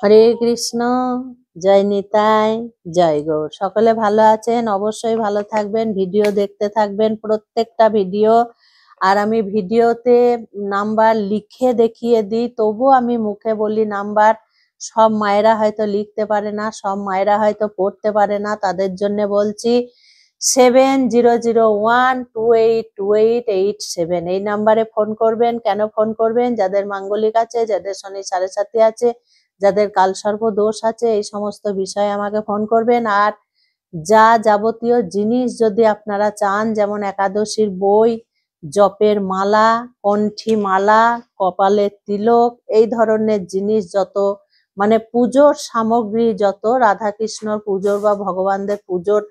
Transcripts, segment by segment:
হরে কৃষ্ণ জয় নিতাই জয় গৌর সকলে ভালো আছেন অবশ্যই ভালো থাকবেন ভিডিও দেখতে থাকবেন প্রত্যেকটা ভিডিও আর আমি ভিডিওতে নাম্বার লিখে দেখিয়ে দিই তবু আমি মুখে বলি নাম্বার সব মায়েরা হয়তো লিখতে পারে না সব মায়েরা হয়তো পড়তে পারে না তাদের জন্য বলছি seven zero zero one two eight two eight eight seven এই নাম্বারে ফোন করবেন কেন ফোন করবেন যাদের মাঙ্গলিক আছে যাদের শনি সাড়ে সাথে আছে যাদের কালসর্প দোষ আছে এই সমস্ত বিষয়ে আমাকে ফোন করবেন আর যা যাবতীয় জিনিস যদি আপনারা চান যেমন একাদশীর বই জপের মালা কণ্ঠি মালা কপালের তিলক এই ধরনের জিনিস যত মানে পুজোর সামগ্রী যত রাধাকৃষ্ণর পুজোর বা ভগবানদের পুজোর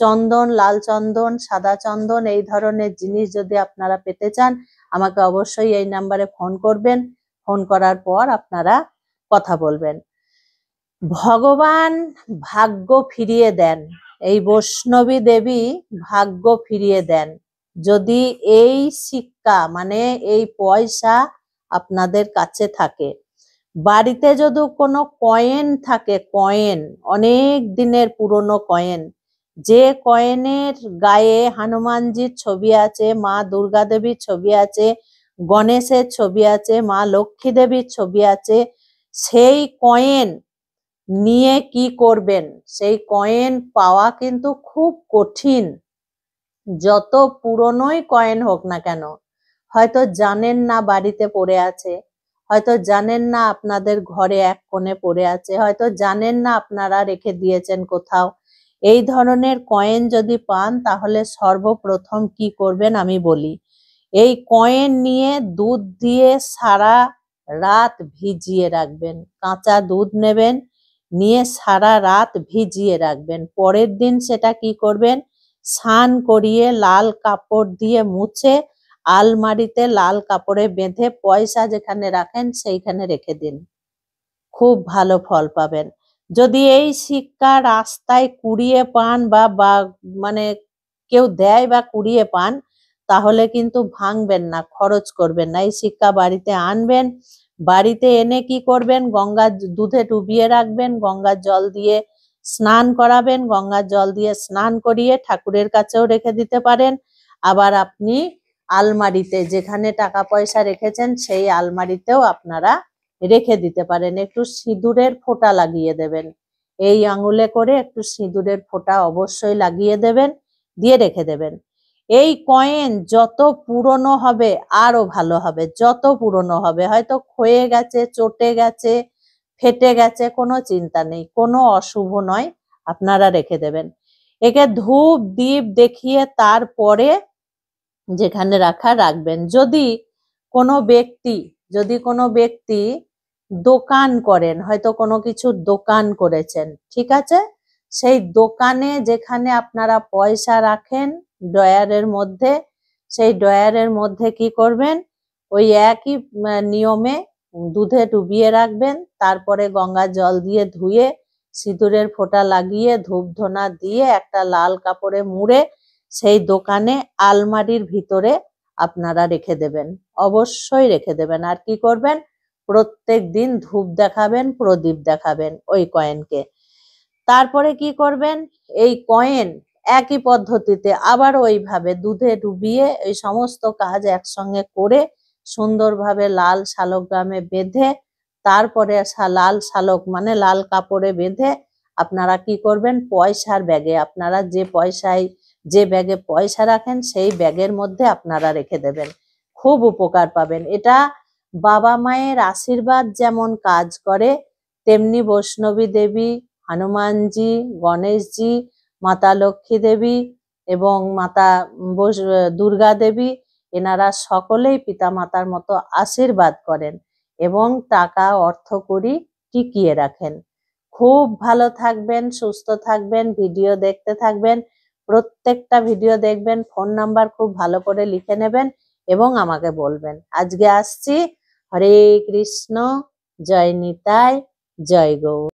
চন্দন লাল চন্দন সাদা চন্দন এই ধরনের জিনিস যদি আপনারা পেতে চান আমাকে অবশ্যই এই নাম্বারে ফোন করবেন ফোন করার পর আপনারা কথা বলবেন ভগবান ভাগ্য ফিরিয়ে দেন এই বৈষ্ণবী দেবী ভাগ্য ফিরিয়ে দেন যদি এই শিক্ষা মানে এই পয়সা আপনাদের কাছে থাকে বাড়িতে যদি কোনো কয়েন থাকে কয়েন অনেক দিনের পুরনো কয়েন যে কয়েনের গায়ে হনুমানজির ছবি আছে মা দুর্গা দেবীর ছবি আছে গণেশের ছবি আছে মা লক্ষ্মী দেবীর ছবি আছে সেই কয়েন নিয়ে কি করবেন সেই কয়েন পাওয়া কিন্তু খুব কঠিন যত পুরনোই কয়েন হোক না কেন হয়তো জানেন না বাড়িতে পড়ে আছে হয়তো জানেন না আপনাদের ঘরে এক কোণে পড়ে আছে হয়তো জানেন না আপনারা রেখে দিয়েছেন কোথাও এই ধরনের কয়েন যদি পান তাহলে সর্বপ্রথম কি করবেন আমি বলি এই কয়েন নিয়ে দুধ দিয়ে সারা রাত ভিজিয়ে রাখবেন কাঁচা দুধ নেবেন নিয়ে সারা রাত ভিজিয়ে রাখবেন পরের দিন সেটা কি করবেন স্নান করিয়ে লাল কাপড় দিয়ে মুছে আলমারিতে লাল কাপড়ে বেঁধে পয়সা যেখানে রাখেন সেইখানে রেখে দিন খুব ভালো ফল পাবেন যদি এই শিক্ষা রাস্তায় কুড়িয়ে পান বা মানে কেউ দেয় বা কুড়িয়ে পান তাহলে কিন্তু ভাঙবেন না খরচ করবেন না এই শিক্ষা বাড়িতে আনবেন বাড়িতে এনে কি করবেন গঙ্গা দুধে ডুবিয়ে রাখবেন গঙ্গার জল দিয়ে স্নান করাবেন গঙ্গার জল দিয়ে স্নান করিয়ে ঠাকুরের কাছেও রেখে দিতে পারেন আবার আপনি আলমারিতে যেখানে টাকা পয়সা রেখেছেন সেই আলমারিতেও আপনারা রেখে দিতে পারেন একটু সিঁদুরের ফোঁটা লাগিয়ে দেবেন এই আঙুলে করে একটু সিঁদুরের ফোঁটা অবশ্যই লাগিয়ে দেবেন দিয়ে রেখে দেবেন এই কয়েন যত পুরনো হবে আরো ভালো হবে যত পুরনো হবে হয়তো ক্ষয়ে গেছে চটে গেছে ফেটে গেছে কোনো চিন্তা নেই কোনো অশুভ নয় আপনারা রেখে দেবেন একে ধূপ দ্বীপ দেখিয়ে তারপরে যেখানে রাখা রাখবেন যদি কোনো ব্যক্তি যদি কোনো ব্যক্তি দোকান করেন হয়তো কোনো কিছু দোকান করেছেন ঠিক আছে সেই দোকানে যেখানে আপনারা পয়সা রাখেন ড্রয়ারের মধ্যে সেই ড্রয়ারের মধ্যে কি করবেন ওই একই নিয়মে দুধে ডুবিয়ে রাখবেন তারপরে গঙ্গা জল দিয়ে ধুয়ে সিঁদুরের ফোঁটা লাগিয়ে ধূপধনা দিয়ে একটা লাল কাপড়ে মুড়ে সেই দোকানে আলমারির ভিতরে আপনারা রেখে দেবেন অবশ্যই রেখে দেবেন আর কি করবেন প্রত্যেক দিন ধূপ দেখাবেন প্রদীপ দেখাবেন ওই কয়েনকে তারপরে কি করবেন এই কয়েন একই পদ্ধতিতে আবার ওইভাবে দুধে ডুবিয়ে এই সমস্ত কাজ একসঙ্গে করে সুন্দরভাবে লাল শালগ্রামে বেঁধে তারপরে লাল শালক মানে লাল কাপড়ে বেঁধে আপনারা কি করবেন পয়সার ব্যাগে আপনারা যে পয়সায় যে ব্যাগে পয়সা রাখেন সেই ব্যাগের মধ্যে আপনারা রেখে দেবেন খুব উপকার পাবেন এটা বাবা মায়ের আশীর্বাদ যেমন কাজ করে তেমনি বৈষ্ণবী দেবী হনুমানজি গণেশজি মাতা লক্ষ্মী দেবী এবং মাতা দুর্গা দেবী এনারা সকলেই পিতা মাতার মতো আশীর্বাদ করেন এবং টাকা অর্থ করি টিকিয়ে রাখেন খুব ভালো থাকবেন সুস্থ থাকবেন ভিডিও দেখতে থাকবেন প্রত্যেকটা ভিডিও দেখবেন ফোন নাম্বার খুব ভালো করে লিখে নেবেন এবং আমাকে বলবেন আজকে আসছি হরে কৃষ্ণ জয় নিতাই জয় গৌ